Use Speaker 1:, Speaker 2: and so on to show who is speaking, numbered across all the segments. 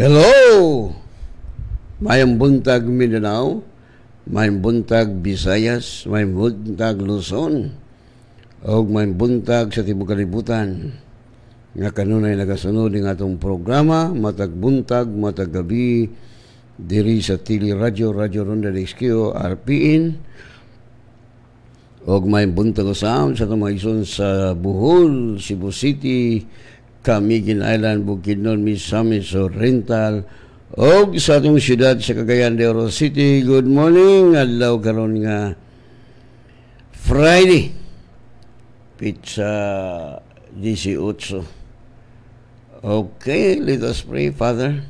Speaker 1: Hello! Mayang buntag Mindanao, mayang buntag Visayas, mayang buntag Luzon, o mayang buntag sa Tibog Kalibutan. Nga kanunay nagasunod ng atong programa, Matag Buntag, Matag Gabi, diri sa Tili Radio, Radio Ronda XQ, RPN, o mayang buntag sa itong mga sa Bohol, Cebu City, kami gin Island, Bukidnon, Misamis, rental og sa atong siyudad sa Cagayan de Oro City. Good morning, adlaw karon nga Friday, pizza 18. Okay, let us pray, Father.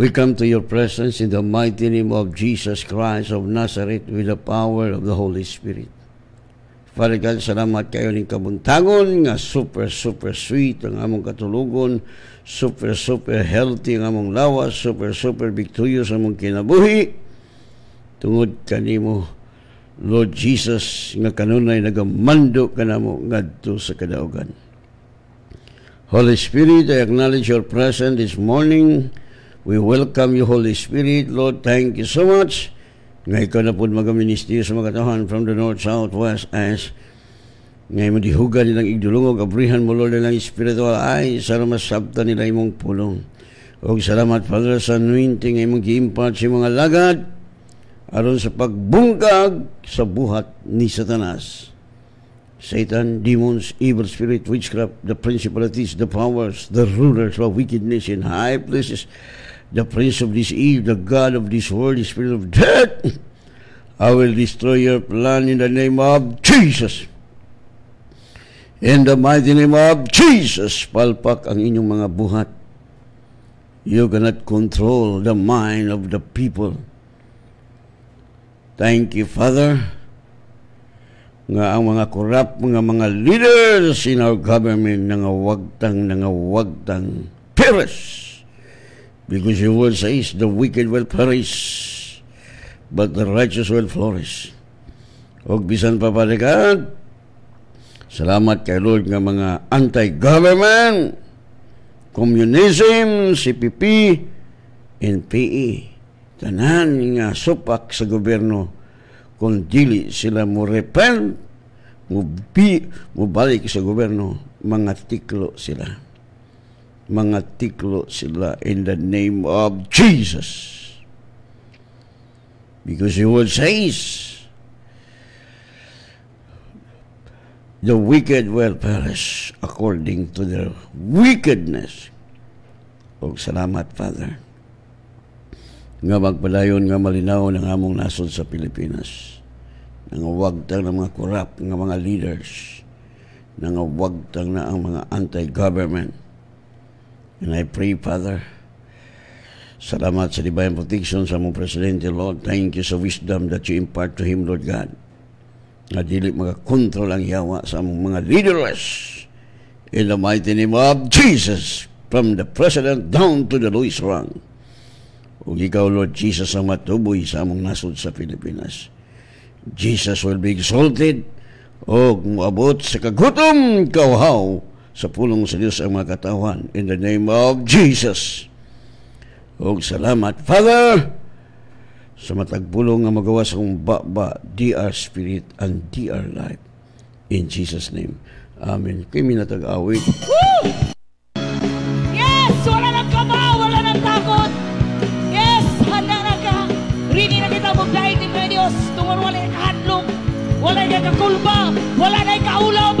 Speaker 1: We come to your presence in the mighty name of Jesus Christ of Nazareth with the power of the Holy Spirit. Parikan salamat kayo ning kabuntagon nga super super sweet ang among katulugon, super super healthy ang among lawas, super super victorious ang among kinabuhi. Tungod kanimo Lord Jesus nga kanunay nagamando kanamo ngadto sa kadaugan. Holy Spirit, I acknowledge your presence this morning. We welcome you, Holy Spirit. Lord, thank you so much. Ngayon na po mga ministeryo sa mga tahan from the north, south, west, as ngayon madihuga nilang igdulungog, abrihan mo Lord nilang espiritual ay saramas sabta nila imong pulong. O salamat Father sa anointing ay mong giimpat sa mga lagad aron sa pagbungkag sa buhat ni Satanas. Satan, demons, evil spirit, witchcraft, the principalities, the powers, the rulers of wickedness in high places, the prince of this eve, the God of this world, the spirit of death. I will destroy your plan in the name of Jesus. In the mighty name of Jesus, palpak ang inyong mga buhat. You cannot control the mind of the people. Thank you, Father, nga ang mga corrupt, mga mga leaders in our government nga nangawagtang, perish Because your word says, the wicked will perish, but the righteous will flourish. Og bisan pa pa salamat kay Lord nga mga anti-government, communism, CPP, and PE. Tanan nga supak sa gobyerno kung dili sila mo repent, mo, bi, mo balik sa gobyerno, mga tiklo sila mga tiklo sila in the name of Jesus. Because He word says, the wicked will perish according to their wickedness. O salamat, Father. Nga magpadayon nga malinaw ng among nasod sa Pilipinas. Nga wagtang ng mga corrupt, nga mga leaders. Nga wagtang na ang mga anti-government And I pray, Father, Salamat sa divine protection sa mong Presidente, Lord. Thank you sa wisdom that you impart to him, Lord God. Na dili makakontrol ang yawa sa among mga leaders. In the mighty name of Jesus, from the President down to the lowest rung. O ikaw, Lord Jesus, ang matuboy sa among nasod sa Pilipinas. Jesus will be exalted o muabot sa kagutom, kauhaw, sa pulong sa Diyos ang mga katawan. In the name of Jesus. O salamat, Father, sa matagpulong nga magawa sa kong ba-ba, DR Spirit and DR Life. In Jesus' name. Amen. Kami na awit
Speaker 2: Yes! Wala nang kama! Wala nang takot! Yes! Handa na ka! Rini na kita mo magdaig ni Dios. Tungon wala yung hadlong. Wala yung kakulba. Wala na yung kaulaw.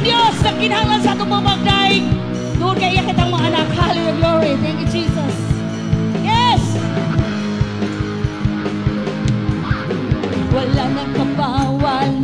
Speaker 2: ang Dios na kinahanglan sa atong mga magdaing. Doon kay iya kitang mga anak. Hallelujah, glory. Thank you, Jesus. Yes! Wala nang kabawalan.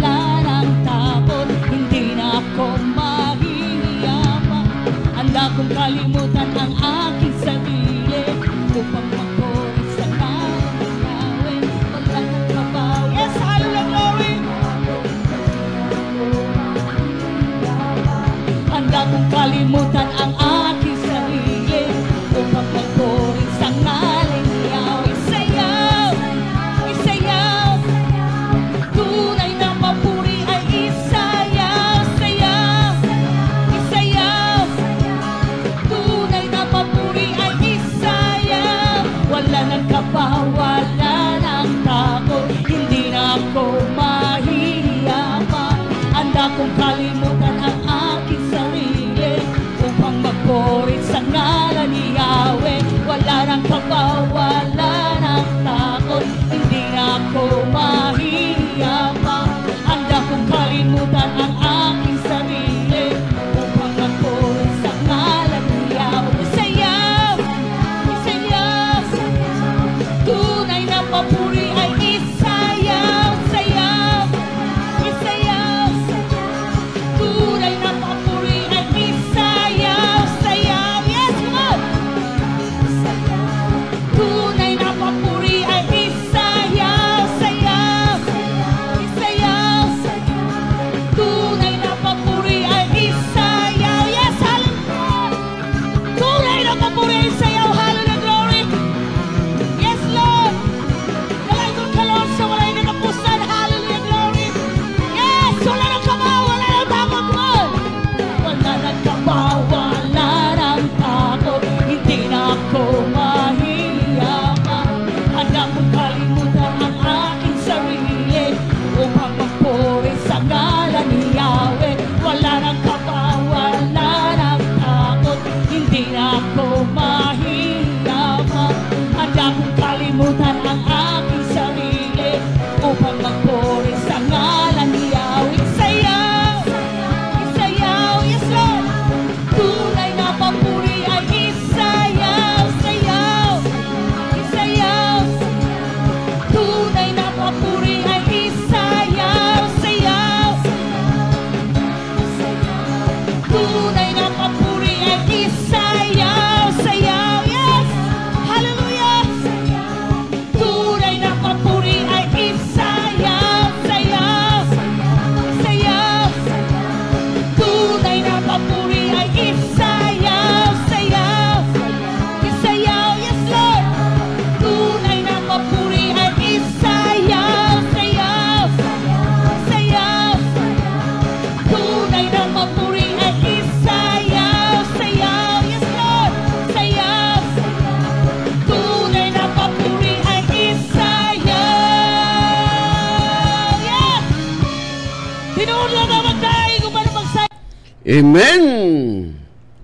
Speaker 1: Amen!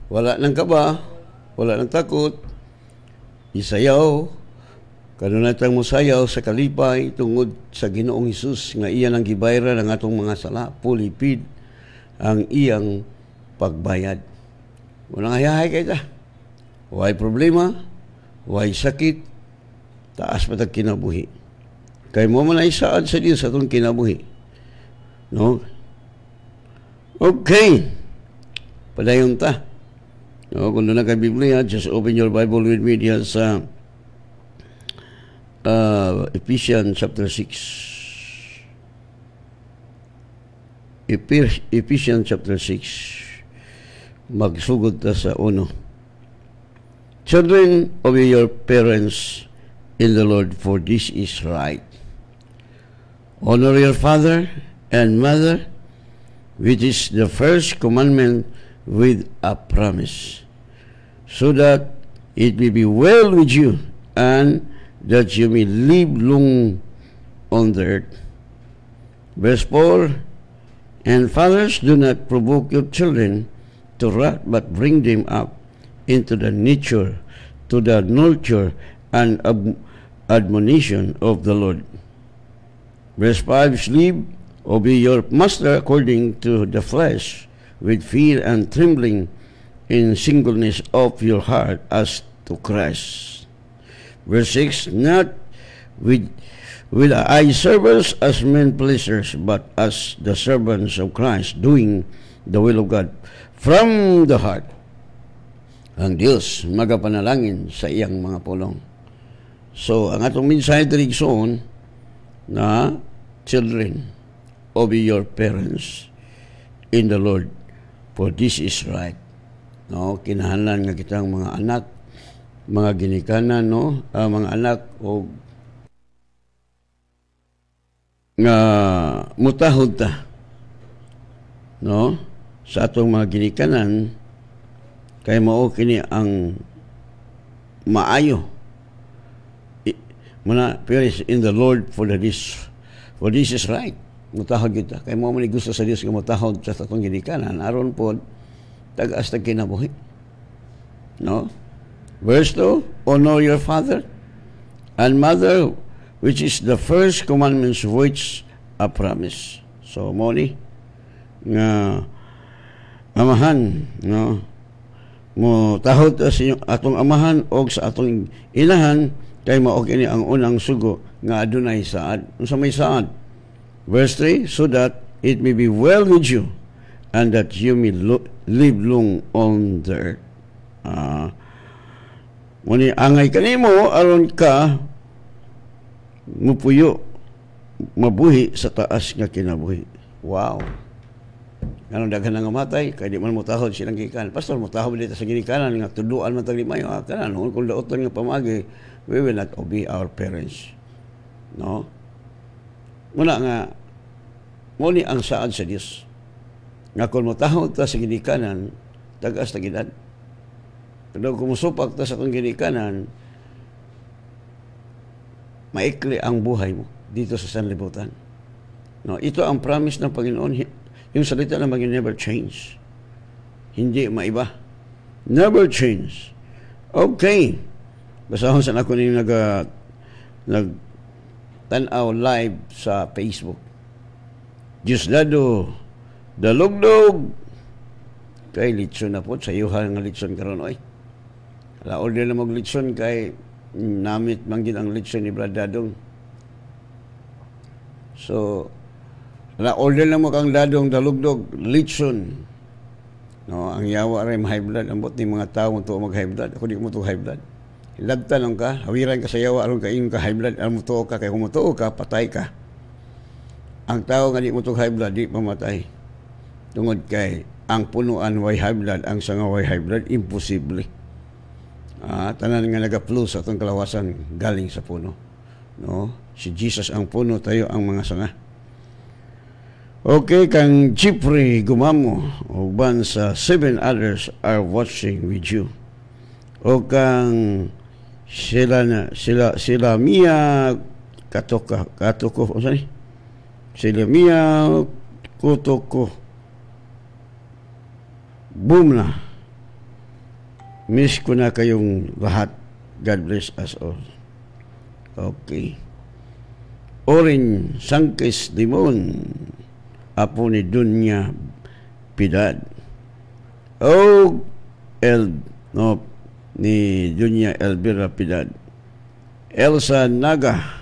Speaker 1: Wala nang kaba, wala nang takot, isayaw, kanunatang musayaw sa kalipay tungod sa ginoong Isus nga iyan ang gibayra ng atong mga sala, pulipid ang iyang pagbayad. Wala Unang hayahay kay ta. Huwag problema, huwag sakit, taas pa kinabuhi. Kay mo man ay saad sa Dios atong kinabuhi. No? Okay. Padayon ta. No, kung doon na Biblia, just open your Bible with me diyan sa uh, Ephesians chapter 6. Ephesians chapter 6. Magsugod ta sa uno. Children, obey your parents in the Lord, for this is right. Honor your father and mother, which is the first commandment with a promise, so that it may be well with you and that you may live long on the earth. Verse 4 And fathers, do not provoke your children to wrath, but bring them up into the nature, to the nurture and admonition of the Lord. Verse 5 Sleep, obey your master according to the flesh with fear and trembling in singleness of your heart as to Christ. Verse 6, Not with, with eye servers as men pleasers, but as the servants of Christ, doing the will of God from the heart. Ang Diyos magapanalangin sa iyang mga pulong. So, ang atong mensahe diri na children, obey your parents in the Lord For this is right. No, kinahanglan nga kitang mga anak, mga ginikanan no, uh, mga anak o nga mutahod ta no sa atong mga ginikanan kay mao kini ang maayo I, muna peris in the Lord for the this for this is right mutahod kita. Kay mo man gusto sa Dios nga mutahod sa tatong ginikanan aron pod tagas ta kinabuhi. No? Verse 2, honor your father and mother which is the first commandments which a promise. So mo ni nga amahan no mo tahod sa inyong atong amahan o sa atong inahan kay mao ini ang unang sugo nga adunay saad unsa may saad Verse 3, so that it may be well with you and that you may lo- live long on the earth. Uh, Muni angay kanimo aron ka mupuyo mabuhi sa taas nga kinabuhi. Wow. Ano daghan nga matay kay di man mutahod silang gikan. Pastor mutahod tahod sa ginikanan nga tuduan man tagdi mayo ah, kanan kung daotan nga pamagi we will not obey our parents. No? Muna nga, muni ang saan sa Diyos. Nga kung matahod ta sa ginikanan, tagas na ginan. Pero kung musupak ta sa kong ginikanan, maikli ang buhay mo dito sa sanlibutan. No, ito ang promise ng Panginoon. Yung salita ng Panginoon never change. Hindi maiba. Never change. Okay. Basahon saan ako ninyo nag, uh, nag Tanaw Live sa Facebook. Diyos Lado, Dalugdog, kay litson na po, sa yuha nga litson karon oy. Laol din na maglitson kay namit manggit ang litson ni Bradadong. So, laol din na mo kang dadong dalugdog, litson. No, ang yawa rin high blood. Ang ni mga tao mo to mag high blood. Ako di ko mo to high blood. Lagtanong ka, hawiran ka sayawa, aron ka iyong ka high blood, aron mutuo ka, kay kung mutuo ka, patay ka. Ang tao nga di mo high blood, di mamatay. Tungod kay, ang punuan way high blood, ang sanga way high blood, imposible. Ah, tanan nga nagaplo sa itong kalawasan galing sa puno. No? Si Jesus ang puno, tayo ang mga sanga. Okay, kang Jeffrey Gumamo, uban sa seven others are watching with you. O kang sila na sila sila mia katoka katoko o sani eh? sila mia kotoko boom na miss ko na kayong lahat God bless us all okay orange Sangkis Dimon apo ni Dunya Pidad oh El no ni Dunya Elvira Pidad. Elsa Naga,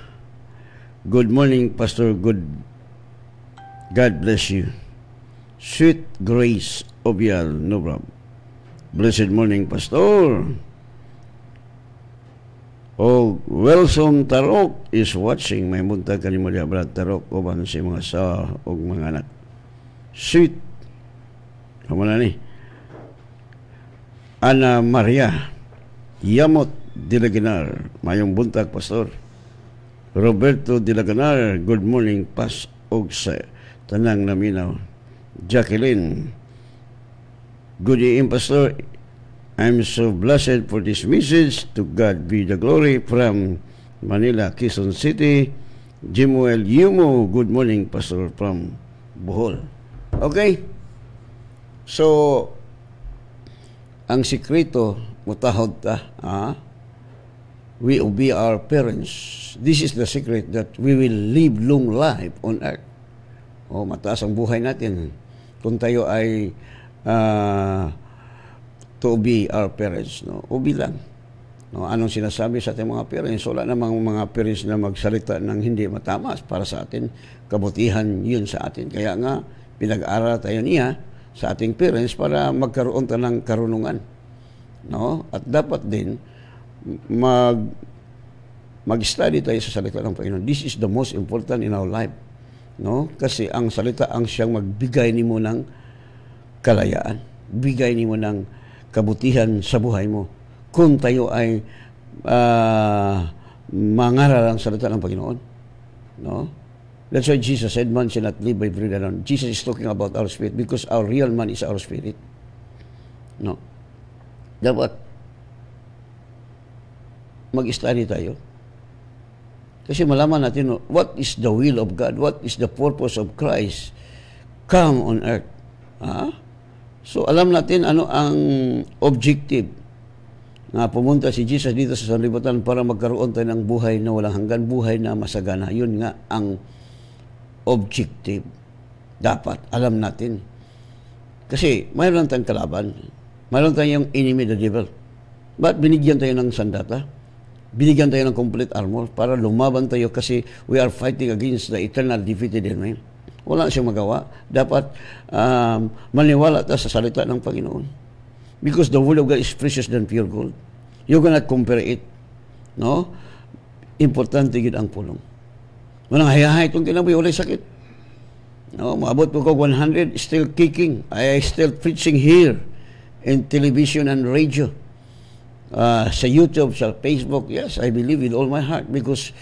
Speaker 1: Good morning, Pastor. Good. God bless you. Sweet Grace Obial Nobram. Blessed morning, Pastor. Oh, Wilson Tarok is watching. May muntag kanimulya, Brad Tarok, uban si mga sa o mga anak. Sweet. Kamu na ni. Ana Maria. Yamot Dilaganar, mayong buntag, Pastor. Roberto Dilaganar, good morning, Pas Ogse, Tanang Naminaw. Jacqueline, good evening, Pastor. I'm so blessed for this message. To God be the glory from Manila, Quezon City. Jimuel Yumo, good morning, Pastor from Bohol. Okay? So, ang sikreto mutahod ta. Ah? We obey our parents. This is the secret that we will live long life on earth. Oh, mataas ang buhay natin. Kung tayo ay uh, to obey our parents, no? Obey lang. No, anong sinasabi sa ating mga parents? Wala namang mga parents na magsalita ng hindi matamas para sa atin. Kabutihan yun sa atin. Kaya nga, pinag-aral tayo niya sa ating parents para magkaroon tayo ng karunungan. No? At dapat din mag mag-study tayo sa salita ng Panginoon. This is the most important in our life. No? Kasi ang salita ang siyang magbigay nimo ng kalayaan. Bigay nimo ng kabutihan sa buhay mo. Kung tayo ay uh, mangaral ang salita ng Panginoon. No? That's why Jesus said, man shall not live by bread alone. Jesus is talking about our spirit because our real man is our spirit. No? dapat mag-study tayo. Kasi malaman natin what is the will of God, what is the purpose of Christ come on earth. Ha? So alam natin ano ang objective na pumunta si Jesus dito sa sanlibutan para magkaroon tayo ng buhay na walang hanggan, buhay na masagana. Yun nga ang objective. Dapat alam natin. Kasi mayroon tayong kalaban. Mayroon tayong enemy the devil. But binigyan tayo ng sandata. Binigyan tayo ng complete armor para lumaban tayo kasi we are fighting against the eternal defeated enemy. Wala siyang magawa. Dapat um, maniwala ta sa salita ng Panginoon. Because the Word of God is precious than pure gold. You cannot compare it. No? Importante yun ang pulong. Walang hayahay itong kinabuhi. Walang sakit. No, maabot po ko 100, still kicking. I still preaching here in television and radio, uh, sa YouTube, sa Facebook. Yes, I believe with all my heart because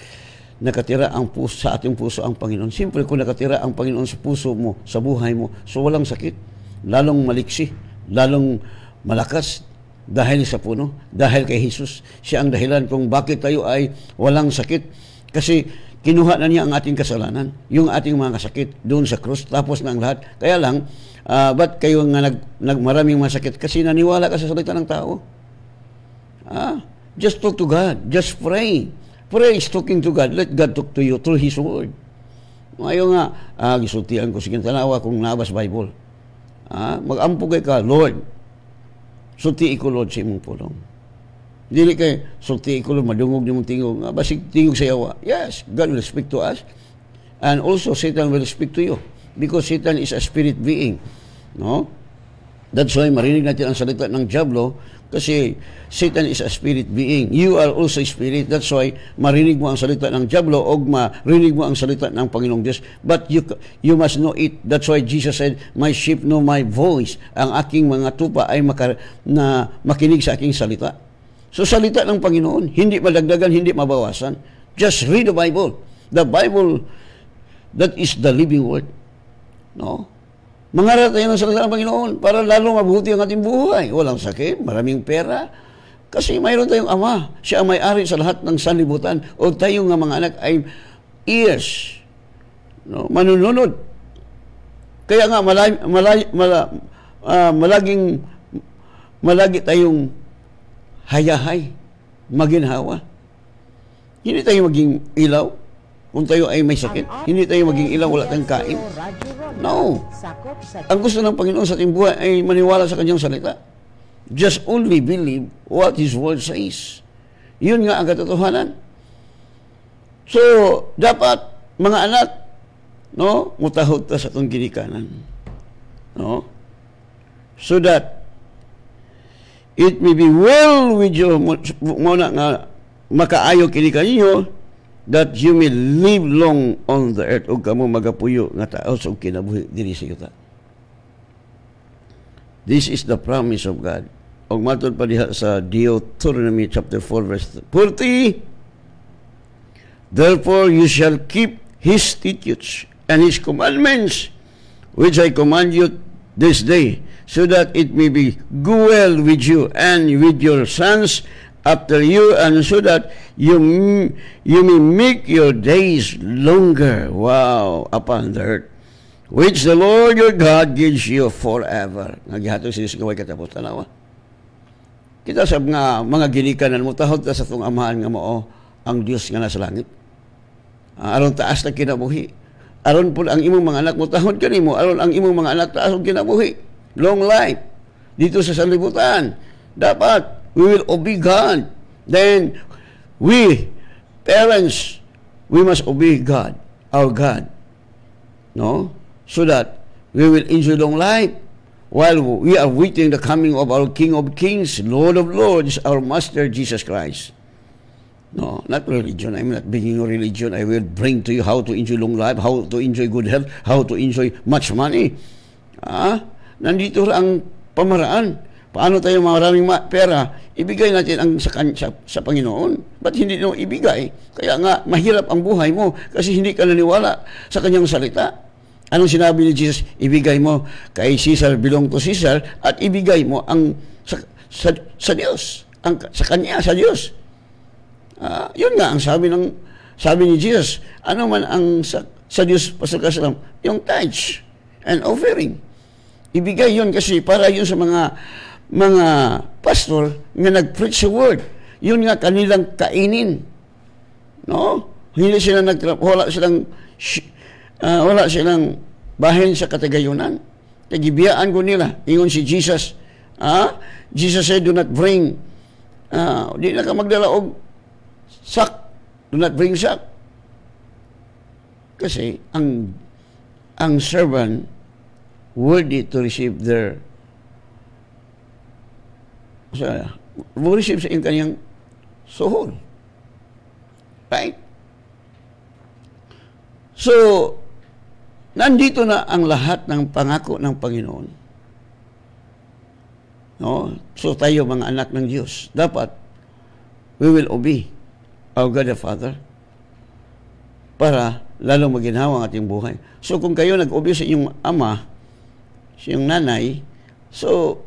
Speaker 1: nakatira ang puso sa ating puso ang Panginoon. Simple kung nakatira ang Panginoon sa puso mo, sa buhay mo, so walang sakit, lalong maliksi, lalong malakas dahil sa puno, dahil kay Jesus. Siya ang dahilan kung bakit tayo ay walang sakit. Kasi kinuha na niya ang ating kasalanan, yung ating mga kasakit doon sa krus, tapos na ang lahat. Kaya lang, uh, ba't kayo nga nag, nagmaraming masakit? Kasi naniwala ka sa salita ng tao. Ah, just talk to God. Just pray. Pray is talking to God. Let God talk to you through His Word. Ngayon nga, ah, gisultian ko sige tanawa kung nabas Bible. Ah, mag-ampugay ka, Lord. Suti ko, Lord, sa imong pulong. Dili kay sulti ko lang madungog ni mong tingog. Ah, basig tingog sa yawa. Yes, God will speak to us. And also Satan will speak to you because Satan is a spirit being. No? That's why marinig natin ang salita ng Diablo kasi Satan is a spirit being. You are also spirit. That's why marinig mo ang salita ng Diablo o marinig mo ang salita ng Panginoong Diyos. But you, you must know it. That's why Jesus said, My sheep know my voice. Ang aking mga tupa ay maka, na makinig sa aking salita. So salita ng Panginoon, hindi madagdagan, hindi mabawasan. Just read the Bible. The Bible that is the living word. No? Mangarap tayo ng salita ng Panginoon para lalo mabuti ang ating buhay. Walang sakit, maraming pera. Kasi mayroon tayong ama. Siya ang may-ari sa lahat ng sanlibutan. O tayo nga mga anak ay ears. No? Manununod. Kaya nga malay, malay, mala, uh, malaging malagi tayong hayahay, maginhawa. Hindi tayo maging ilaw kung tayo ay may sakit. Hindi tayo maging ilaw, wala tayong kain. No. Ang gusto ng Panginoon sa ating buhay ay maniwala sa kanyang salita. Just only believe what His Word says. Yun nga ang katotohanan. So, dapat, mga anak, no, mutahod ta sa itong ginikanan. No? So that it may be well with you mo na nga makaayo kini kaninyo that you may live long on the earth ug kamo magapuyo nga taos ug kinabuhi diri sa yuta this is the promise of God ug matud pa diha sa Deuteronomy chapter 4 verse 40 Therefore you shall keep his statutes and his commandments which I command you this day so that it may be go well with you and with your sons after you and so that you you may make your days longer wow upon the earth which the Lord your God gives you forever naghihatag sa Dios kaway katapos tanawa kita sab nga mga ginikanan mo tahod ta sa tong amahan nga mo, ang Dios nga nasa langit ah, aron taas na kinabuhi aron pud ang imong mga anak mo tahod kanimo aron ang imong mga anak taas og kinabuhi long life dito sa sanlibutan. Dapat, we will obey God. Then, we, parents, we must obey God, our God. No? So that we will enjoy long life while we are waiting the coming of our King of Kings, Lord of Lords, our Master Jesus Christ. No, not religion. I'm not bringing religion. I will bring to you how to enjoy long life, how to enjoy good health, how to enjoy much money. Ah? Huh? nandito ang pamaraan. Paano tayo maraming ma- pera, ibigay natin ang sa, sa, sa Panginoon. Ba't hindi nyo ibigay? Kaya nga, mahirap ang buhay mo kasi hindi ka naniwala sa kanyang salita. Anong sinabi ni Jesus? Ibigay mo kay Caesar, belong to Caesar, at ibigay mo ang sa, sa, sa Diyos, ang, sa Kanya, sa Diyos. Uh, yun nga ang sabi ng sabi ni Jesus, ano man ang sa, sa Diyos, Pastor Kasalam, yung tithes and offering. Ibigay yon kasi para yun sa mga mga pastor na nag-preach the word. Yun nga kanilang kainin. No? Hindi sila nag wala silang uh, wala silang bahin sa katagayunan. Nagibiyaan ko nila. Ingon si Jesus. Ah? Jesus said, do not bring uh, di na ka magdala og sak. Do not bring sak. Kasi ang ang servant worthy to receive their sa, worship sa kanyang soul. Right? So, nandito na ang lahat ng pangako ng Panginoon. No? So tayo mga anak ng Diyos, dapat we will obey our God the Father para lalong maginhawa ang ating buhay. So kung kayo nag-obey sa inyong ama, siyang nanay. So,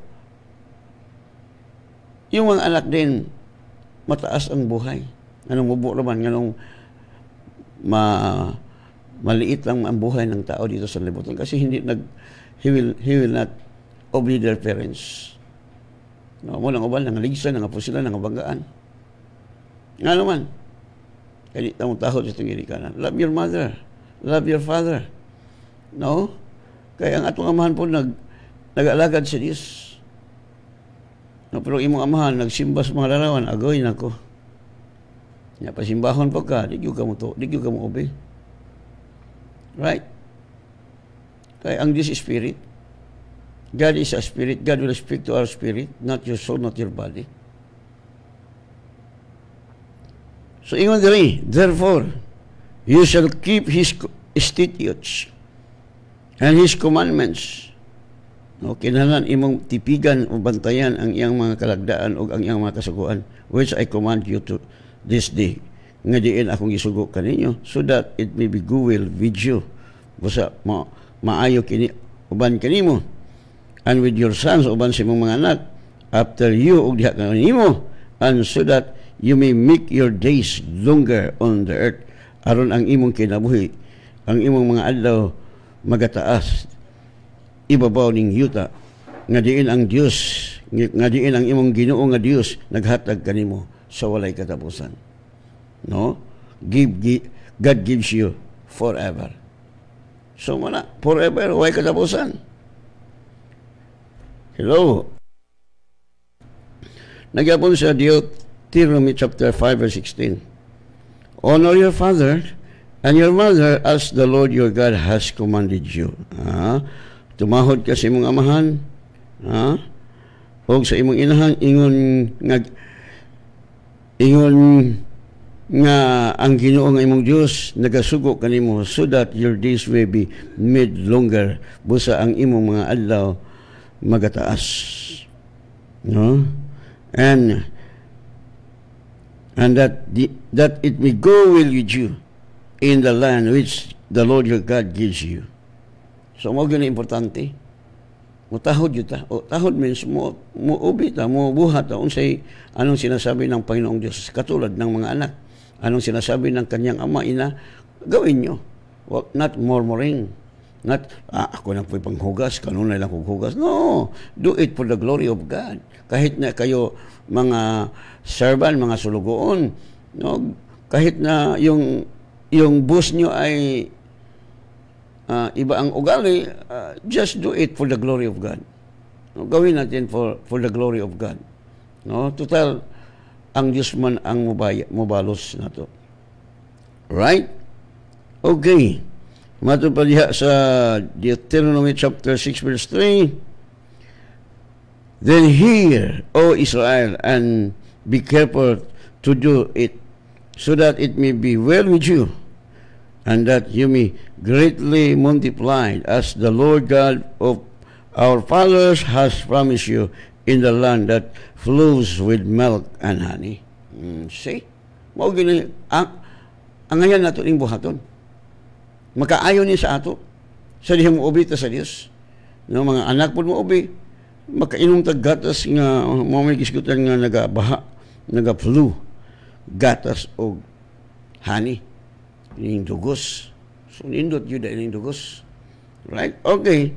Speaker 1: yung mga anak din, mataas ang buhay. Anong mubo naman, anong ma, maliit lang ang buhay ng tao dito sa libutan kasi hindi nag, he will, he will not obey their parents. No, mo lang nang ubal, nang nangapo sila, nangabagaan. Nga naman, kanit ang tahod sa tingiri ka na. Love your mother. Love your father. No? Kaya ang atong amahan po nag nagalagad sa Dios. No, pero imong amahan nagsimba sa mga larawan, agoy nako. Ya pasimbahon po ka, di gyud ka mo to, di gyud ka mo obey. Right? Kaya ang Dios spirit. God is a spirit. God will speak to our spirit, not your soul, not your body. So ingon diri, therefore, you shall keep his statutes and His commandments. No, kinahanglan imong tipigan o bantayan ang iyang mga kalagdaan o ang iyang mga kasuguan which I command you to this day nga diin akong gisugo kaninyo so that it may be goodwill with you busa ma maayo kini uban kanimo and with your sons uban si imong mga anak after you og diha kanimo and so that you may make your days longer on the earth aron ang imong kinabuhi ang imong mga adlaw magataas ibabaw ning yuta nga diin ang Dios nga diin ang imong Ginoo nga Dios naghatag kanimo sa walay katapusan no give, give God gives you forever so mana forever walay katapusan hello Nagyapon sa Deuteronomy chapter 5 verse 16 Honor your father And your mother, as the Lord your God has commanded you. Ha? Tumahod ka sa imong amahan, ha? O sa imong inahan, ingon nga, ingon nga ang ginoo nga imong Dios nagasugo kanimo so that your days may be made longer busa ang imong mga adlaw magataas no and and that the, that it may go well with you in the land which the Lord your God gives you. So, mo yun importante. Mutahod yun ta. O, tahod means mo, mo ubi ta, mo buhat ta. Unsay, anong sinasabi ng Panginoong Diyos? Katulad ng mga anak. Anong sinasabi ng kanyang ama, ina? Gawin nyo. Well, not murmuring. Not, ah, ako lang po'y panghugas, kanunay lang kong hugas. No, do it for the glory of God. Kahit na kayo mga servant, mga sulugoon, no, kahit na yung yung boss nyo ay uh, iba ang ugali, uh, just do it for the glory of God. No, gawin natin for, for the glory of God. No, total, ang Diyos man ang mubaya, mubalos na to. Right? Okay. Matupad sa Deuteronomy chapter 6 verse 3, Then hear, O Israel, and be careful to do it so that it may be well with you, and that you may greatly multiply, as the Lord God of our fathers has promised you in the land that flows with milk and honey. Mm, see? Mao gini ang ang ngayon nato ning buhaton. Makaayon ni sa ato sa dihang ubi sa Dios. No mga anak pud mo ubi makainom tag gatas nga mo may gisgutan nga nagabaha, naga flu gatas o honey. Ining dugos. So, nindot yun na ining dugos. Right? Okay.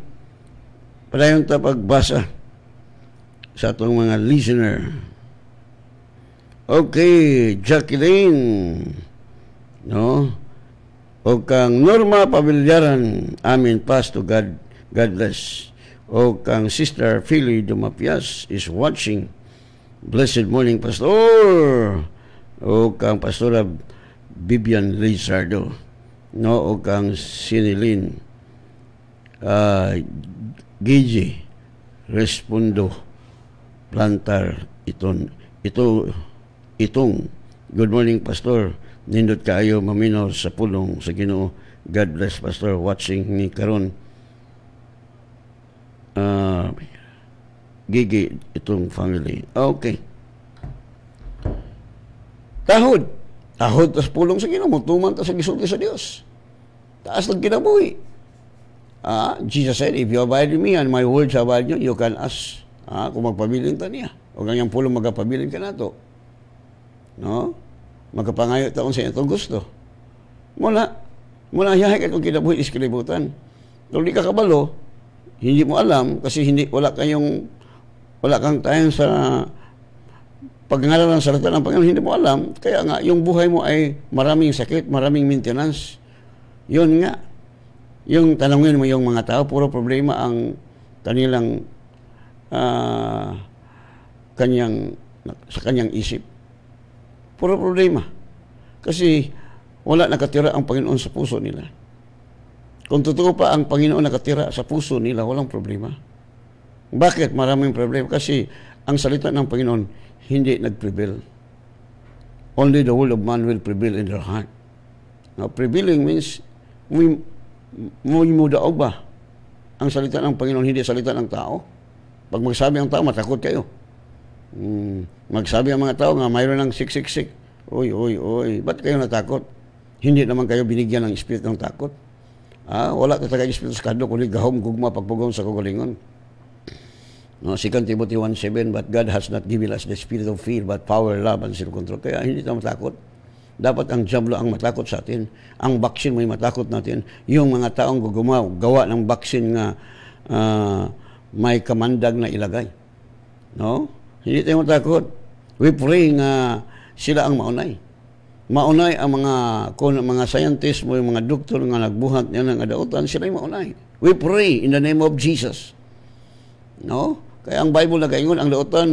Speaker 1: Para yung pagbasa sa atong mga listener. Okay, Jacqueline. No? O kang Norma Pabilyaran. Amen, pass to God. God bless. O kang Sister Philly Dumapias is watching. Blessed morning, Pastor o kang Pastora Vivian Lizardo no o kang Sinilin uh, Gigi Respondo Plantar iton ito itong good morning pastor nindot kaayo maminaw sa pulong sa Ginoo God bless pastor watching ni karon uh, gigi itong family okay Tahod. Tahod tas pulong sa Ginoo, tuman ta sa gisulti sa Dios. Taas lang kinabuhi. Ah, Jesus said, if you abide in me and my words abide in you, you can ask ah, kung magpabilin ta niya. O ganyang pulong magpabilin ka na to. No? Magkapangayo taon sa itong gusto. Mula, mula yahay ka itong kinabuhi iskilibutan. Kung di ka kabalo, hindi mo alam kasi hindi wala kayong wala kang tayong sa pagngalan ng salita ng Panginoon, hindi mo alam. Kaya nga, yung buhay mo ay maraming sakit, maraming maintenance. Yun nga. Yung tanongin mo yung mga tao, puro problema ang kanilang uh, kanyang, sa kanyang isip. Puro problema. Kasi wala nakatira ang Panginoon sa puso nila. Kung totoo pa ang Panginoon nakatira sa puso nila, walang problema. Bakit maraming problema? Kasi ang salita ng Panginoon hindi nag-prevail. Only the will of man will prevail in their heart. Now, prevailing means we mudaog ba? Ang salita ng Panginoon, hindi salita ng tao. Pag magsabi ang tao, matakot kayo. Mm, magsabi ang mga tao nga, mayroon ng siksik-sik. Oy, oy, oy. Ba't kayo natakot? Hindi naman kayo binigyan ng spirit ng takot. Ah, wala ka talaga espiritu sa kundi gahom, gugma, pagpugong sa kugalingon. No, 2 Timothy 1.7, But God has not given us the spirit of fear, but power, love, and self-control. Kaya hindi tayo matakot. Dapat ang jablo ang matakot sa atin. Ang vaccine may matakot natin. Yung mga taong gugumaw, gawa ng vaccine nga uh, may kamandag na ilagay. No? Hindi tayo matakot. We pray nga sila ang maunay. Maunay ang mga kung mga scientist mo, yung mga doktor nga nagbuhat niya ng adautan, sila yung maunay. We pray in the name of Jesus. No? Kaya ang Bible nagaingon ang laotan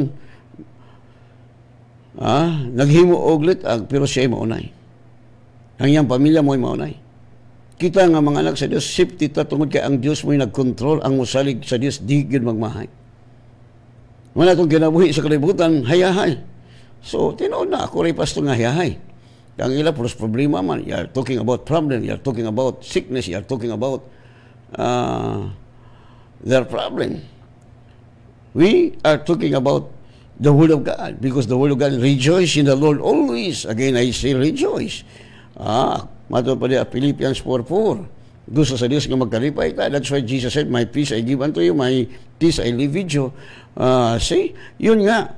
Speaker 1: ah, naghimo oglit ag pero siya maunay. Ang iyang pamilya mo'y maunay. Kita nga mga anak sa Dios, safety ta tungod kay ang Dios mo'y nagkontrol ang musalig sa Dios di gyud magmahay. Wala tong ginabuhi sa kalibutan, hayahay. So, tinuod na ako rin pasto nga hayahay. Ang ila plus problema man, you are talking about problem, you are talking about sickness, you are talking about uh, their problem. We are talking about the Word of God because the Word of God rejoice in the Lord always. Again, I say rejoice. Ah, mato pa niya, Philippians 4.4. Gusto sa Diyos nga magkalipay ka. That's why Jesus said, My peace I give unto you, my peace I leave with you. Ah, see, yun nga.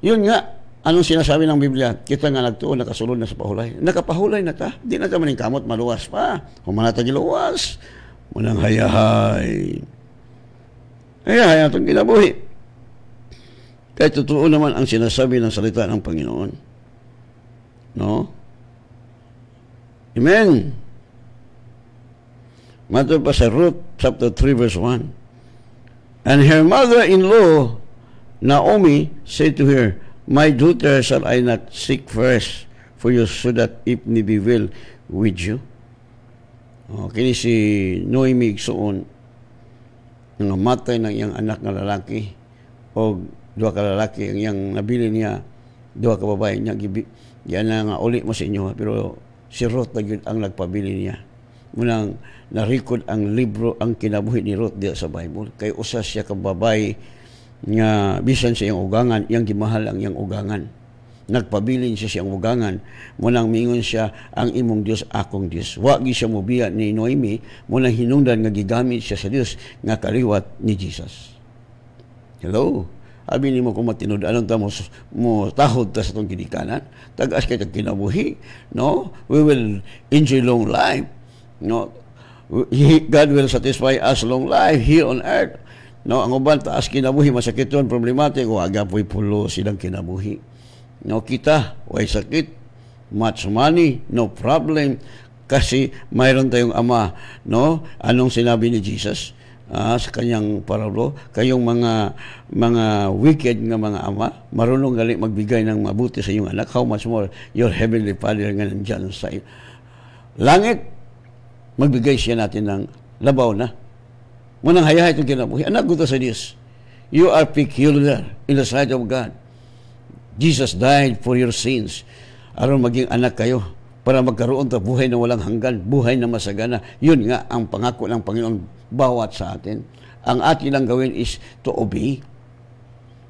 Speaker 1: Yun nga. Anong sinasabi ng Biblia? Kita nga nagtuon, nakasulod na sa pahulay. Nakapahulay na ta. Di na ka maning kamot, maluwas pa. Humanatag iluwas. Munang hayahay. Hayahay atong kinabuhi. Kaya totoo naman ang sinasabi ng salita ng Panginoon. No? Amen. Matod pa sa Ruth chapter 3 verse 1. And her mother-in-law, Naomi, said to her, My daughter, shall I not seek first for you so that if need be will with you? Oh, kini si Noemi Igsoon, nga matay ng iyang anak na lalaki, o Dua ka lalaki ang yang nabili niya, dua ka babae niya, gibi, yan na nga uli mo sa inyo. Pero si Ruth na yun ang nagpabili niya. Munang narikod ang libro ang kinabuhi ni Ruth diya sa Bible. Kay usas siya ka babae nga bisan sa iyang ugangan, iyang gimahal ang iyang ugangan nagpabilin siya siyang ugangan munang mingon siya ang imong Dios akong Dios wa gi siya mobiya ni Noemi munang hinungdan nga gigamit siya sa Dios nga kaliwat ni Jesus hello abi ni mo ko matinud anong ta mo, mo tahod ta sa itong ginikanan tagas kay kinabuhi no we will enjoy long life no He, God will satisfy us long life here on earth no ang uban taas kinabuhi masakit yon problematiko aga po'y pulo silang kinabuhi no kita way sakit much money no problem kasi mayroon tayong ama no anong sinabi ni Jesus uh, sa kanyang parablo, kayong mga mga wicked nga mga ama, marunong galing magbigay ng mabuti sa iyong anak, how much more your heavenly Father nga nandyan sa iyo. Langit, magbigay siya natin ng labaw na. Munang hayahay itong kinabuhi. Anak ko sa Diyos. You are peculiar in the sight of God. Jesus died for your sins. Aron maging anak kayo para magkaroon ta buhay na walang hanggan, buhay na masagana. Yun nga ang pangako ng Panginoon bawat sa atin. Ang atin lang gawin is to obey.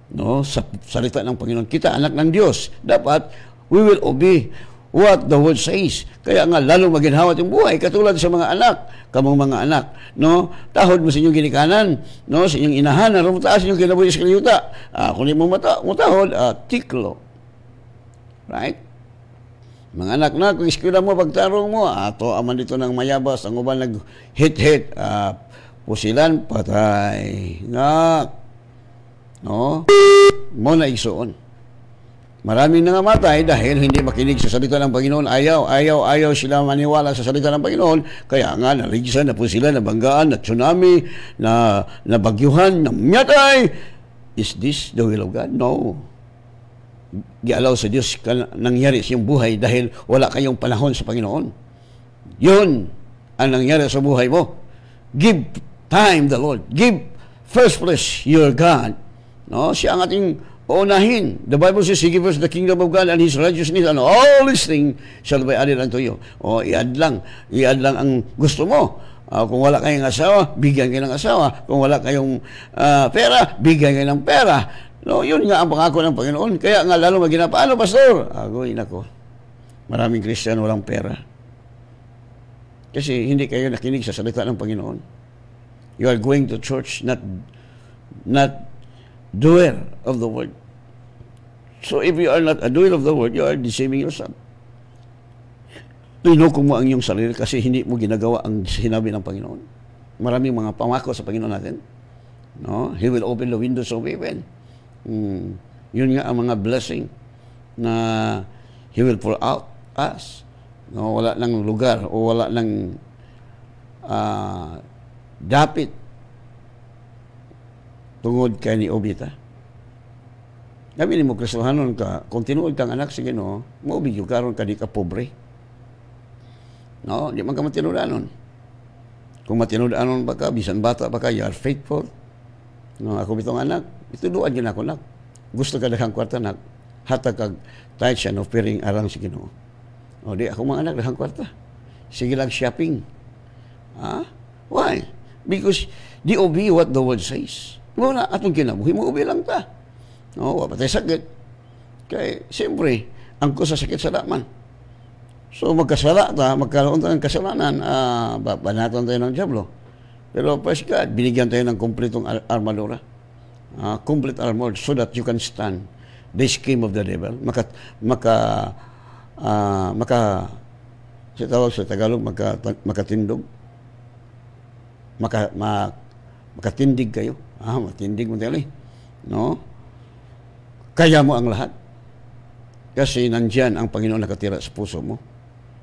Speaker 1: No, sa salita ng Panginoon. Kita, anak ng Diyos. Dapat, we will obey what the word says. Kaya nga, lalo maginhawat yung buhay, katulad sa mga anak, kamong mga anak, no? Tahod mo sa inyong ginikanan, no? Sa inyong inahan, naroon taas inyong kinabuhi sa kaliuta. Ah, kunin mo mata, mo tahod, ah, tiklo. Right? Mga anak na, kung iskila mo, pagtarong mo, ato aman dito ng mayabas, ang uban nag-hit-hit, uh, ah, pusilan, patay. Nga, no? Mo na igsoon. Maraming nga matay dahil hindi makinig sa salita ng Panginoon. Ayaw, ayaw, ayaw sila maniwala sa salita ng Panginoon. Kaya nga, naligisan na po sila, nabanggaan, na tsunami, na, na bagyuhan, na myatay. Is this the will of God? No gialaw sa Diyos nangyari sa iyong buhay dahil wala kayong panahon sa Panginoon. Yun ang nangyari sa buhay mo. Give time the Lord. Give first place your God. No? Siya ang ating unahin. The Bible says, He gives us the kingdom of God and His righteousness and all these things shall be added unto you. O, iad lang. Iad lang ang gusto mo. Uh, kung wala kayong asawa, bigyan kayo ng asawa. Kung wala kayong uh, pera, bigyan kayo ng pera. No, yun nga ang pangako ng Panginoon. Kaya nga lalo magina, paano, Pastor? Agoy, nako. Maraming Kristiyano walang pera. Kasi hindi kayo nakinig sa salita ng Panginoon. You are going to church, not not doer of the word. So if you are not a doer of the word, you are deceiving yourself. Tinukong mo ang iyong sarili kasi hindi mo ginagawa ang sinabi ng Panginoon. Maraming mga pamako sa Panginoon natin. No? He will open the windows of heaven Mm. Yun nga ang mga blessing na He will pull out us. No, wala lang lugar o wala lang uh, ah, dapit tungod kay ni Obita. Nabi ni mo Kristohanon ka, kung tinuod kang anak sige no, maubig yung karon ka di ka pobre. No, di man ka matinudanon. Kung matinudanon ba ka, bisan bata pa ka, you are faithful. No, ako bitong anak, Ituduan yun ako, nak. Gusto ka daghang kwarta, nak. Hatag kag tithes and offering arang si Ginoo. O di ako mga anak, daghang kwarta. Sige lang shopping. Ha? Why? Because di obey what the word says. Muna, atong kinabuhi mo, obey lang ta. No, wala tayo sakit. Kaya, siyempre, ang kusa sakit sa laman. So, magkasala ta, magkaroon tayo ng kasalanan, ah, banatan tayo ng Diablo. Pero, praise God, binigyan tayo ng kumpletong armadura uh, complete armor so that you can stand the scheme of the devil. Maka, maka, uh, maka, sa tawag sa Tagalog, maka, makatindog. Maka, ma, makatindig kayo. Ah, matindig mo tayo No? Kaya mo ang lahat. Kasi nandiyan ang Panginoon nakatira sa puso mo.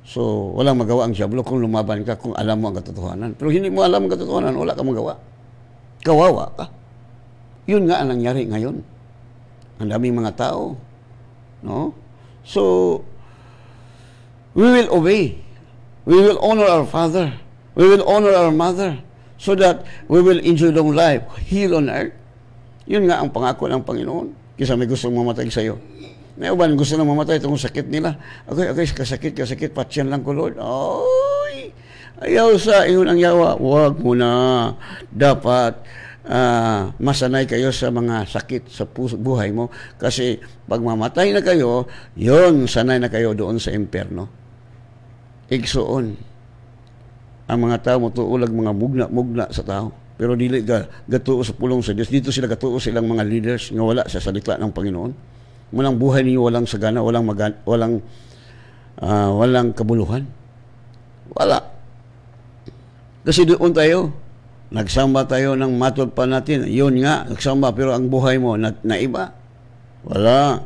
Speaker 1: So, walang magawa ang Diablo kung lumaban ka, kung alam mo ang katotohanan. Pero hindi mo alam ang katotohanan, wala kang magawa. Kawawa ka. Yun nga ang nangyari ngayon. Ang daming mga tao. No? So, we will obey. We will honor our father. We will honor our mother so that we will enjoy long life, heal on earth. Yun nga ang pangako ng Panginoon. Kisa may gustong mamatay sa iyo. May uban gusto na mamatay itong sakit nila. Okay, okay, kasakit, kasakit, patyan lang ko, Lord. Oy! Ayaw sa iyon ang yawa. Huwag mo na. Dapat uh, masanay kayo sa mga sakit sa puso, buhay mo. Kasi pag mamatay na kayo, yon sanay na kayo doon sa impyerno. Igsoon. Ang mga tao mutuulag mga mugna-mugna sa tao. Pero dili ga, gatuo sa pulong sa Diyos. Dito sila gatuo sa ilang mga leaders nga wala sa salita ng Panginoon. Munang buhay niyo walang sagana, walang magan, walang uh, walang kabuluhan. Wala. Kasi doon tayo. Nagsamba tayo ng matod pa natin. Yun nga, nagsamba. Pero ang buhay mo, na, naiba. Wala.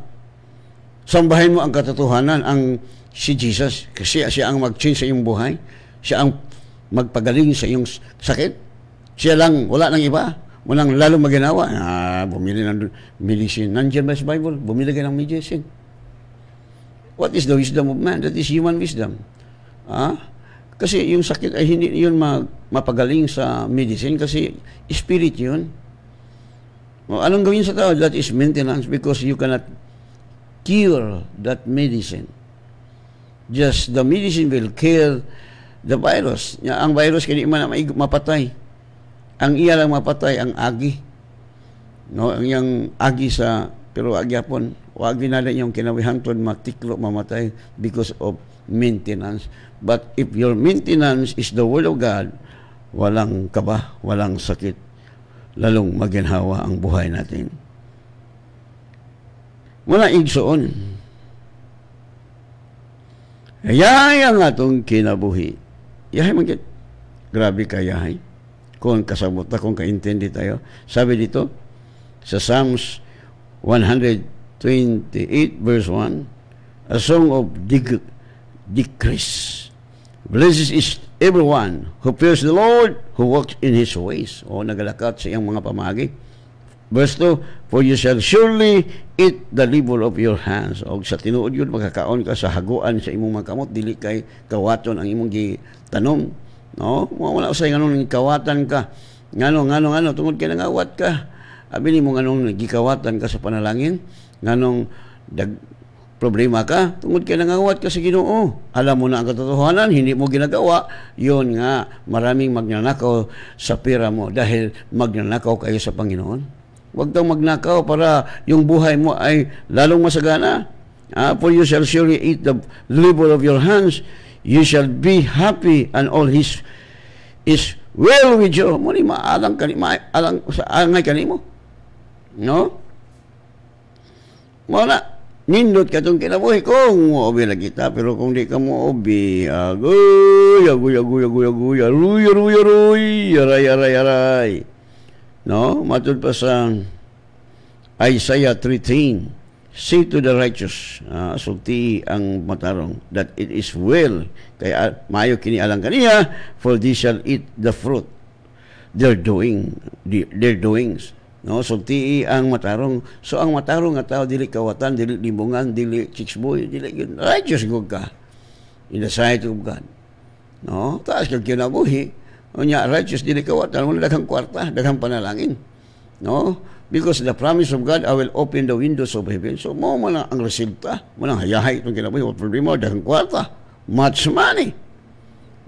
Speaker 1: Sambahin mo ang katotohanan, ang si Jesus. Kasi siya ang mag change sa iyong buhay. Siya ang magpagaling sa iyong sakit. Siya lang, wala nang iba. Walang lalo maginawa. Ah, bumili ng medicine. Nandiyan ba sa Bible? Bumili ka ng medicine. What is the wisdom of man? That is human wisdom. Ah? Kasi yung sakit ay hindi yun mapagaling sa medicine kasi spirit yun. O, anong gawin sa tao? That is maintenance because you cannot cure that medicine. Just the medicine will kill the virus. Ang virus kini man mapatay. Ang iya lang mapatay ang agi. No, ang yang agi sa pero agyapon, wag ginala yung kinawihan ton matiklo mamatay because of maintenance. But if your maintenance is the will of God, walang kaba, walang sakit, lalong maginhawa ang buhay natin. Wala igsoon. Yaya nga itong kinabuhi. Yahay magit. Grabe ka yahay. Kung kasabot na, kung kaintindi tayo. Sabi dito, sa Psalms 128 verse 1, a song of dig decrease. Blessed is everyone who fears the Lord, who walks in His ways. O, nagalakat sa iyang mga pamagi. Verse 2, For you shall surely eat the labor of your hands. O, sa tinuod yun, magkakaon ka sa haguan sa imong mga kamot, dili kay kawaton ang imong gitanong. No? Wala sa ganun, kawatan ka. Ngano, ngano, ngano, tungod kay nangawat ka. Abin mo nganong gikawatan ka sa panalangin, nganong dag, problema ka, tungod kay nangawat ka sa Ginoo. Alam mo na ang katotohanan, hindi mo ginagawa. yon nga, maraming magnanakaw sa pira mo dahil magnanakaw kayo sa Panginoon. Huwag daw magnakaw para yung buhay mo ay lalong masagana. ah, for you shall surely eat the labor of your hands. You shall be happy and all his is well with you. Muli maalang kani, maalang sa angay kani mo No? Wala nindot ka tong kinabuhi kung muobi lagi kita pero kung di ka muobi agoy agoy agoy agoy agoy aroy aroy aroy aray aray aray no matud pa sa Isaiah 13 say to the righteous uh, sulti ang matarong that it is well kaya mayo kini alang kaniya for they shall eat the fruit they're doing their doings No, so ti ang matarong. So ang matarong nga tao dili kawatan, dili limbungan, dili chiksboy, dili yun. Ay Diyos ka. In the sight of God. No, taas kang kinabuhi. O niya, righteous dili kawatan, wala daghang kwarta, daghang panalangin. No? Because the promise of God, I will open the windows of heaven. So, mo mo ang resulta. Mo na hayahay itong kinabuhi. Wala problema, daghang kwarta. Much money.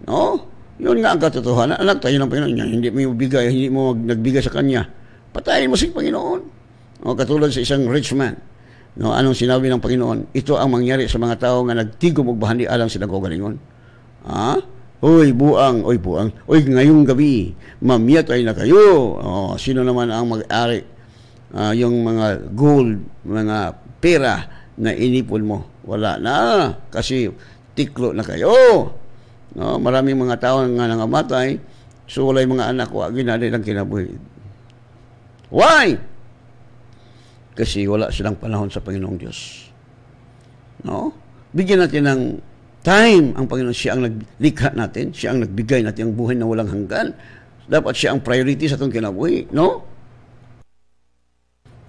Speaker 1: No? Yun nga ang katotohanan. Anak tayo ng Panginoon Hindi mo bigay, hindi mo nagbigay sa Kanya Patayin mo si Panginoon. O, katulad sa isang rich man, no, anong sinabi ng Panginoon, ito ang mangyari sa mga tao nga nagtigom og bahandi alang sila kagalingon. Ha? Uy, buang, uy, buang, uy, ngayong gabi, mamiyat ay na kayo. O, sino naman ang mag-ari uh, yung mga gold, mga pera na inipon mo? Wala na, kasi tiklo na kayo. No, maraming mga tao nga nangamatay, so walay mga anak, wa ginali lang kinabuhi Why? Kasi wala silang panahon sa Panginoong Diyos. No? Bigyan natin ng time ang Panginoon. Siya ang naglikha natin. Siya ang nagbigay natin ang buhay na walang hanggan. Dapat siya ang priority sa itong kinabuhi. No?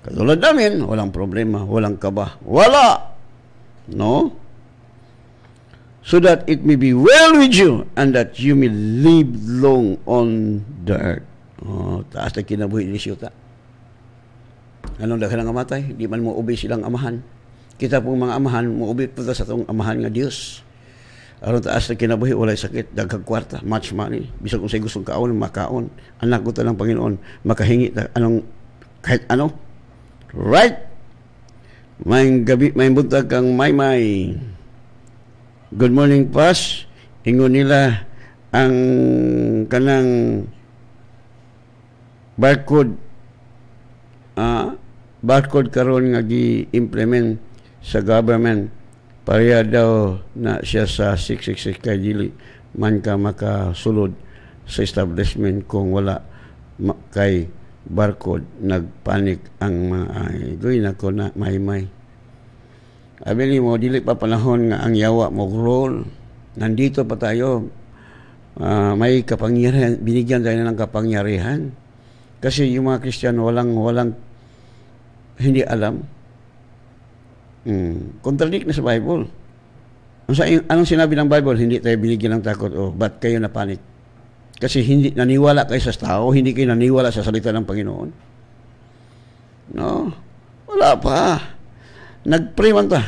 Speaker 1: Katulad namin, walang problema, walang kaba. Wala! No? So that it may be well with you and that you may live long on the earth. Oh, taas na kinabuhi ni Siyota. Ano daghan nga matay, di man mo ubi silang amahan. Kita pong mga amahan, mo ubi po sa itong amahan nga Dios. Aron taas na kinabuhi, walay sakit, daghag kwarta, much money. Bisag kung sa'yo gustong kaon, makaon. Anak ko ng Panginoon, makahingi, anong, kahit ano. Right? May gabi, may buntag kang may-may. Good morning, Pas. Ingon nila ang kanang barcode. Ah, barcode karon nga gi-implement sa government pareha daw na siya sa 666 kay dili man ka makasulod sa establishment kung wala kay barcode nagpanik ang mga ay igoy na ko na maymay. Abili mo, dili pa panahon nga ang yawa mo roll. Nandito pa tayo. Uh, may kapangyarihan, binigyan tayo ng kapangyarihan. Kasi yung mga Kristiyano walang, walang hindi alam. Hmm. Contradict na sa Bible. Ang sa, anong sinabi ng Bible? Hindi tayo binigyan ng takot. oh, ba't kayo na napanik? Kasi hindi naniwala kayo sa tao, hindi kayo naniwala sa salita ng Panginoon. No? Wala pa. nag ta.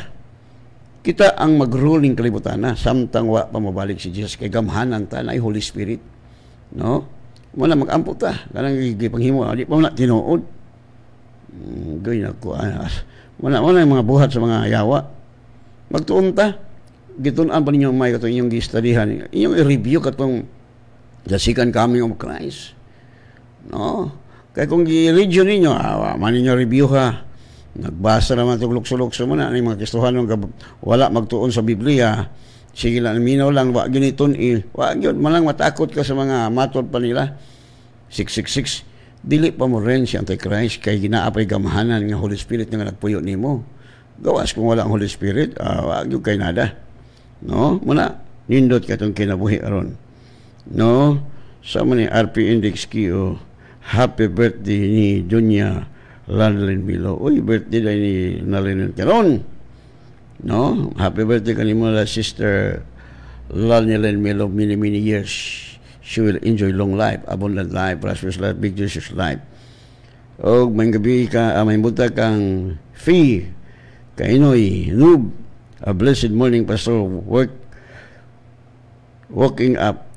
Speaker 1: Kita ang magruling kalibutan na samtang wa pa mabalik si Jesus kay gamhanan ta na Holy Spirit. No? Wala mag-ampo ta. Kanang gipanghimo, di pa mo na tinuod. Goy na ko. Wala, wala yung mga buhat sa mga yawa. Magtuon ta. Gitunan pa ninyo may katong inyong gistadihan. Inyong i-review katong Jasikan kami of Christ. No? Kaya kung i-review ninyo, awa, ah, man ninyo review ha. Nagbasa naman itong lukso mo na. Ano mga kistuhan nung wala magtuon sa Biblia. Sige lang, minaw lang, wag yun iton. Eh. Wag yun, malang matakot ka sa mga matod pa nila. 666 dili pa mo rin si Antichrist kay ginaapay gamahanan nga Holy Spirit nga nagpuyo nimo. Gawas kung wala ang Holy Spirit, uh, wag kay nada. No? Muna, nindot ka itong kinabuhi aron. No? Sa so, ni RP Index Q, happy birthday ni Dunya Lanlin Milo. Uy, birthday na ni Lanlin karon. No? Happy birthday kanimo la sister Lanlin Milo many many years she will enjoy long life, abundant life, prosperous life, victorious life. O may gabi ka, ah, may buta kang fee, kainoy, noob, a blessed morning, Pastor, work, waking up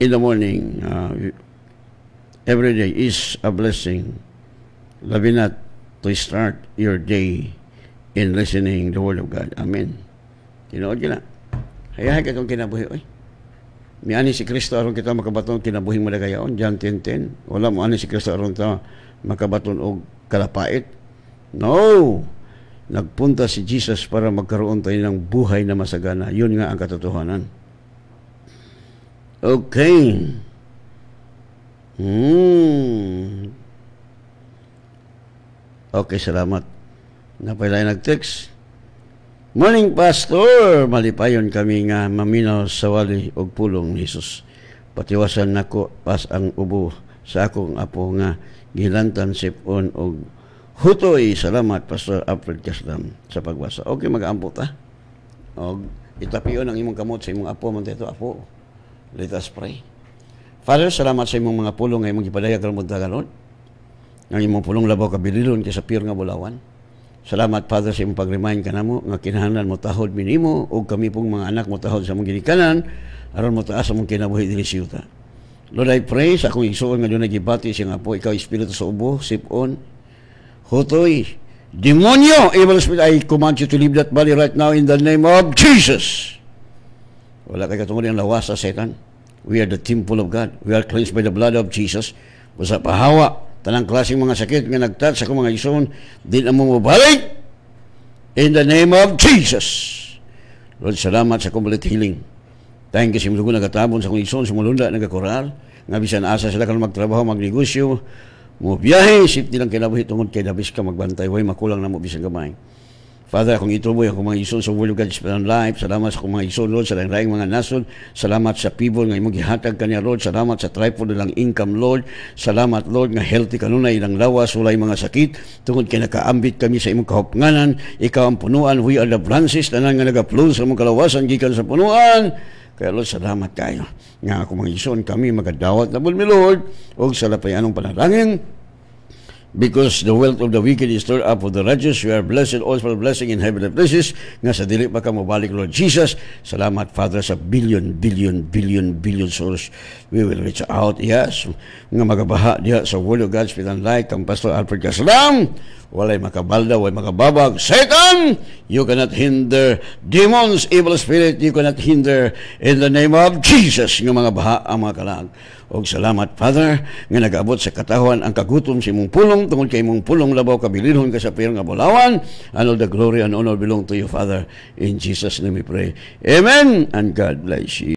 Speaker 1: in the morning, uh, every day is a blessing. Labi na to start your day in listening the Word of God. Amen. Tinood You lang. Hayahan ka itong kinabuhi. Oy. May ani si Kristo aron kita makabaton kinabuhi mo dagayon John 10:10. Wala mo ani si Kristo aron ta makabaton og kalapait. No. Nagpunta si Jesus para magkaroon tayo ng buhay na masagana. Yun nga ang katotohanan. Okay. Hmm. Okay, salamat. Napailayan nag-text. Morning, Pastor! Malipayon kami nga maminaw sa wali og pulong ni Jesus. Patiwasan nako pas ang ubo sa akong apo nga gilantan sipon og hutoy. Salamat, Pastor Alfred Kaslam, sa pagwasa. Okay, mag-aampo ta. Og itapion ang imong kamot sa imong apo. Mantay ito, apo. Let us pray. Father, salamat sa imong mga pulong nga imong gipadayag ramod Ang imong pulong labaw kabililon kaysa pure nga bulawan. Salamat, Father, sa imong pag-remind ka namo nga kinahanglan mo tahod minimo o kami pong mga anak mo tahod sa mong ginikanan aron mo taas sa mong kinabuhi diri sa yuta. Lord, I pray sa akong igsoon nga dunay gibati sing apo ikaw espiritu sa ubo, sipon, hutoy, demonyo, evil spirit, I command you to leave that body right now in the name of Jesus. Wala kay katungod ang lawas sa Satan. We are the temple of God. We are cleansed by the blood of Jesus. Usa pahawa tanang klaseng mga sakit nga nagtat sa kong mga ison din ang mumabalik in the name of Jesus Lord salamat sa complete healing thank you kasimod mga nagatabon sa kong ison igsoon sumulunda nagakural nga bisan asa sila kan magtrabaho magnegosyo mo biyahe safety lang kinabuhi tungod kay labis ka magbantay way makulang na mo bisan gamay Father, akong ituboy akong mga isun sa World Wulugan Esperang Life. Salamat sa akong mga isun, Lord, sa laing mga nasod. Salamat sa people nga imong gihatag kaniya, Lord. Salamat sa tripod lang income, Lord. Salamat, Lord, nga healthy kanunay ilang lawas, walay mga sakit. Tungod kay nakaambit kami sa imong kahupnganan. Ikaw ang punuan. We are the branches. Tanan nga nag sa mga kalawasan, gikan sa punuan. Kaya Lord, salamat kayo. Nga ako mga isun kami, magadawat na mi Lord. O sa lapayanong panalangin, because the wealth of the wicked is stored up for the righteous. You are blessed, all for blessing in heavenly places. Nga sa dili pa ka mabalik, Lord Jesus. Salamat, Father, sa billion, billion, billion, billion souls. We will reach out, yes. Nga magabaha diya sa Word of God, Spirit and Light, kang Pastor Alfred Kasalam. Walay makabalda, walay makababag. Satan, you cannot hinder demons, evil spirit, you cannot hinder in the name of Jesus. Nga mga baha ang mga kalag. Og salamat, Father, nga nagaabot sa katawhan ang kagutom si imong pulong, tungod kay imong pulong labaw, kabilinhon ka sa pirang abulawan. And all the glory and honor belong to you, Father. In Jesus' name we pray. Amen, and God bless you.